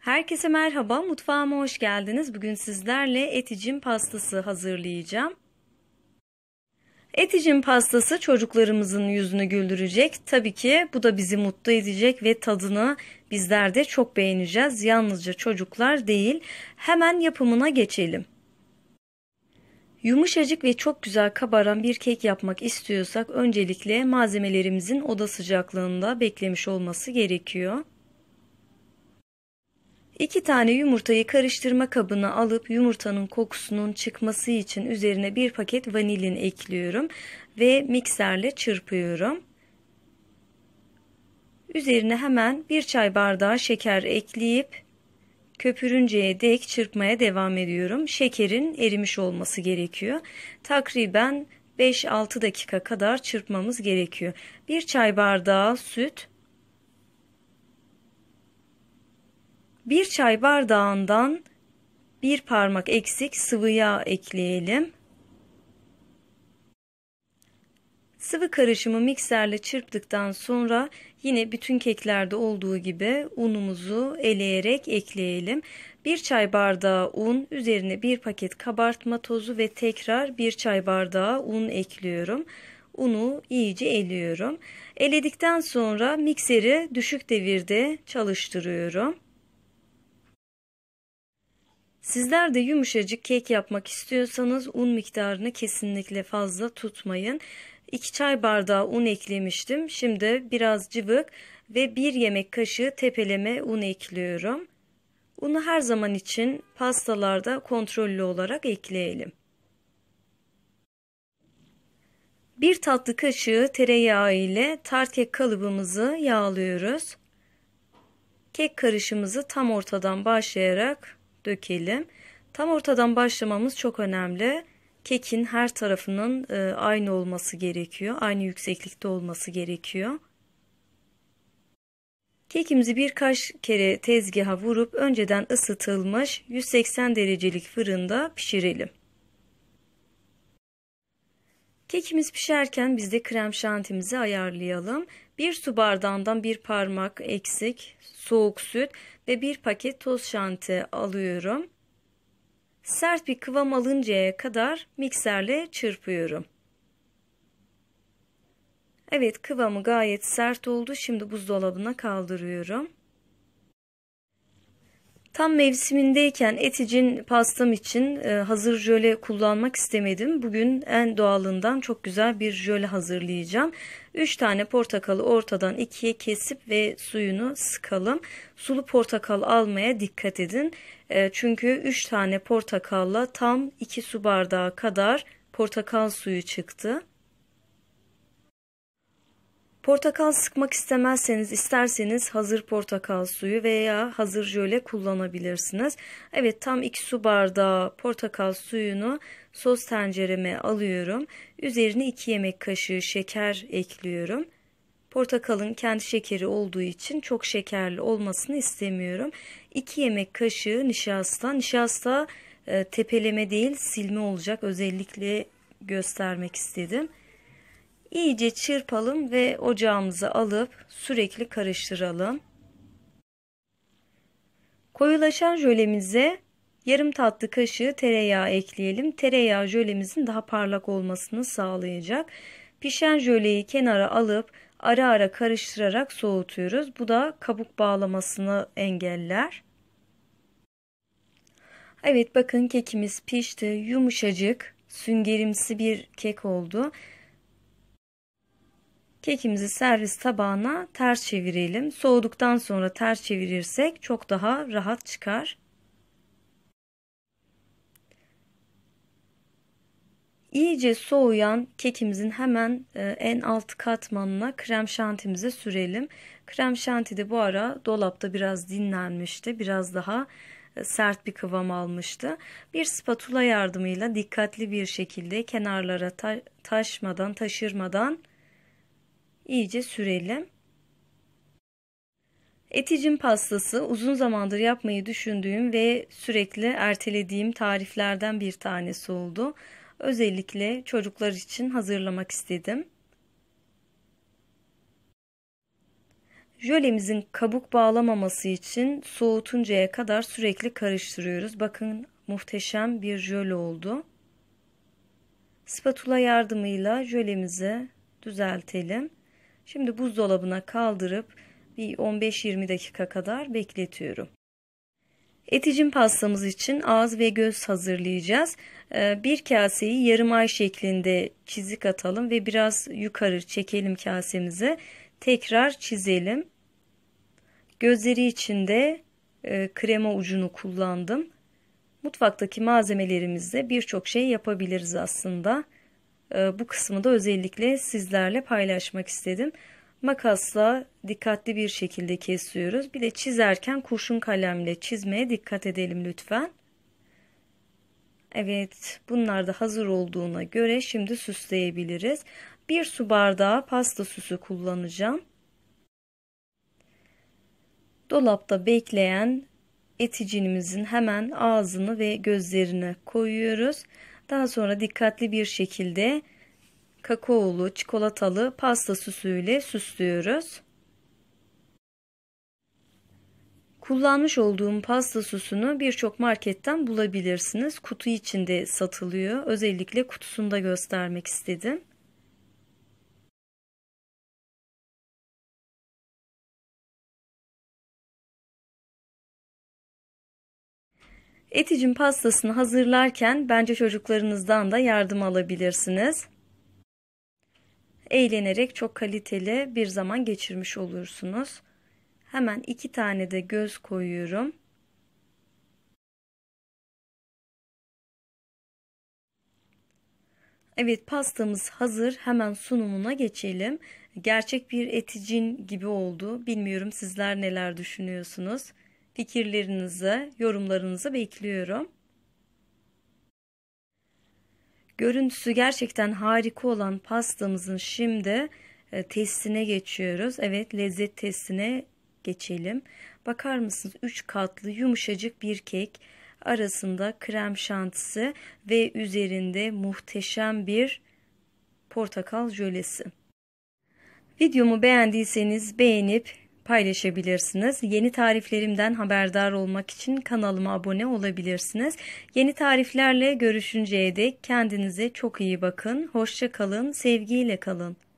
Herkese merhaba, mutfağıma hoş geldiniz. Bugün sizlerle eticim pastası hazırlayacağım. Eticim pastası çocuklarımızın yüzünü güldürecek. Tabii ki bu da bizi mutlu edecek ve tadını bizler de çok beğeneceğiz. Yalnızca çocuklar değil. Hemen yapımına geçelim. Yumuşacık ve çok güzel kabaran bir kek yapmak istiyorsak öncelikle malzemelerimizin oda sıcaklığında beklemiş olması gerekiyor. İki tane yumurtayı karıştırma kabına alıp yumurtanın kokusunun çıkması için üzerine bir paket vanilin ekliyorum ve mikserle çırpıyorum. Üzerine hemen bir çay bardağı şeker ekleyip köpürünceye dek çırpmaya devam ediyorum. Şekerin erimiş olması gerekiyor. Takriben 5-6 dakika kadar çırpmamız gerekiyor. Bir çay bardağı süt Bir çay bardağından bir parmak eksik sıvı yağ ekleyelim. Sıvı karışımı mikserle çırptıktan sonra yine bütün keklerde olduğu gibi unumuzu eleyerek ekleyelim. 1 çay bardağı un, üzerine 1 paket kabartma tozu ve tekrar 1 çay bardağı un ekliyorum. Unu iyice eliyorum. Eledikten sonra mikseri düşük devirde çalıştırıyorum. Sizler de yumuşacık kek yapmak istiyorsanız un miktarını kesinlikle fazla tutmayın. 2 çay bardağı un eklemiştim. Şimdi biraz cıvık ve 1 yemek kaşığı tepeleme un ekliyorum. Unu her zaman için pastalarda kontrollü olarak ekleyelim. 1 tatlı kaşığı tereyağı ile tart kek kalıbımızı yağlıyoruz. Kek karışımızı tam ortadan başlayarak dökelim. Tam ortadan başlamamız çok önemli. Kekin her tarafının e, aynı olması gerekiyor. Aynı yükseklikte olması gerekiyor. Kekimizi birkaç kere tezgaha vurup önceden ısıtılmış 180 derecelik fırında pişirelim. Kekimiz pişerken biz de krem şantimizi ayarlayalım. 1 su bardağından 1 parmak eksik soğuk süt ve 1 paket toz şanti alıyorum. Sert bir kıvam alıncaya kadar mikserle çırpıyorum. Evet kıvamı gayet sert oldu. Şimdi buzdolabına kaldırıyorum. Tam mevsimindeyken et için, pastam için e, hazır jöle kullanmak istemedim. Bugün en doğalından çok güzel bir jöle hazırlayacağım. 3 tane portakalı ortadan ikiye kesip ve suyunu sıkalım. Sulu portakal almaya dikkat edin. E, çünkü 3 tane portakalla tam 2 su bardağı kadar portakal suyu çıktı. Portakal sıkmak istemezseniz isterseniz hazır portakal suyu veya hazır jöle kullanabilirsiniz. Evet tam 2 su bardağı portakal suyunu sos tencereme alıyorum. Üzerine 2 yemek kaşığı şeker ekliyorum. Portakalın kendi şekeri olduğu için çok şekerli olmasını istemiyorum. 2 yemek kaşığı nişasta. Nişasta e, tepeleme değil silme olacak özellikle göstermek istedim. İyice çırpalım ve ocağımıza alıp sürekli karıştıralım. Koyulaşan jölemize yarım tatlı kaşığı tereyağı ekleyelim. Tereyağı jölemizin daha parlak olmasını sağlayacak. Pişen jöleyi kenara alıp ara ara karıştırarak soğutuyoruz. Bu da kabuk bağlamasını engeller. Evet bakın kekimiz pişti. Yumuşacık, süngerimsi bir kek oldu. Kekimizi servis tabağına ters çevirelim. Soğuduktan sonra ters çevirirsek çok daha rahat çıkar. İyice soğuyan kekimizin hemen e, en alt katmanına krem şantimize sürelim. Krem şanti de bu ara dolapta biraz dinlenmişti. Biraz daha e, sert bir kıvam almıştı. Bir spatula yardımıyla dikkatli bir şekilde kenarlara taşmadan, taşırmadan iyice sürelim. Eticin pastası uzun zamandır yapmayı düşündüğüm ve sürekli ertelediğim tariflerden bir tanesi oldu. Özellikle çocuklar için hazırlamak istedim. Jölemizin kabuk bağlamaması için soğutuncaya kadar sürekli karıştırıyoruz. Bakın muhteşem bir jöle oldu. Spatula yardımıyla jölemizi düzeltelim. Şimdi buzdolabına kaldırıp bir 15-20 dakika kadar bekletiyorum. Eticim pastamız için ağız ve göz hazırlayacağız. Ee, bir kaseyi yarım ay şeklinde çizik atalım ve biraz yukarı çekelim kasemizi. Tekrar çizelim. Gözleri için de e, krema ucunu kullandım. Mutfaktaki malzemelerimizle birçok şey yapabiliriz aslında. Ee, bu kısmı da özellikle sizlerle paylaşmak istedim. Makasla dikkatli bir şekilde kesiyoruz. Bir de çizerken kurşun kalemle çizmeye dikkat edelim lütfen. Evet bunlar da hazır olduğuna göre şimdi süsleyebiliriz. Bir su bardağı pasta süsü kullanacağım. Dolapta bekleyen eticinimizin hemen ağzını ve gözlerine koyuyoruz. Daha sonra dikkatli bir şekilde kakaolu, çikolatalı pasta süsüyle süslüyoruz. Kullanmış olduğum pasta süsünü birçok marketten bulabilirsiniz. Kutu içinde satılıyor. Özellikle kutusunda göstermek istedim. Eticin pastasını hazırlarken bence çocuklarınızdan da yardım alabilirsiniz. Eğlenerek çok kaliteli bir zaman geçirmiş olursunuz. Hemen iki tane de göz koyuyorum. Evet pastamız hazır. Hemen sunumuna geçelim. Gerçek bir eticin gibi oldu. Bilmiyorum sizler neler düşünüyorsunuz. Fikirlerinizi, yorumlarınızı bekliyorum. Görüntüsü gerçekten harika olan pastamızın şimdi e, testine geçiyoruz. Evet lezzet testine geçelim. Bakar mısınız 3 katlı yumuşacık bir kek arasında krem şantisi ve üzerinde muhteşem bir portakal jölesi. Videomu beğendiyseniz beğenip paylaşabilirsiniz. Yeni tariflerimden haberdar olmak için kanalıma abone olabilirsiniz. Yeni tariflerle görüşünceye dek kendinize çok iyi bakın. Hoşça kalın, sevgiyle kalın.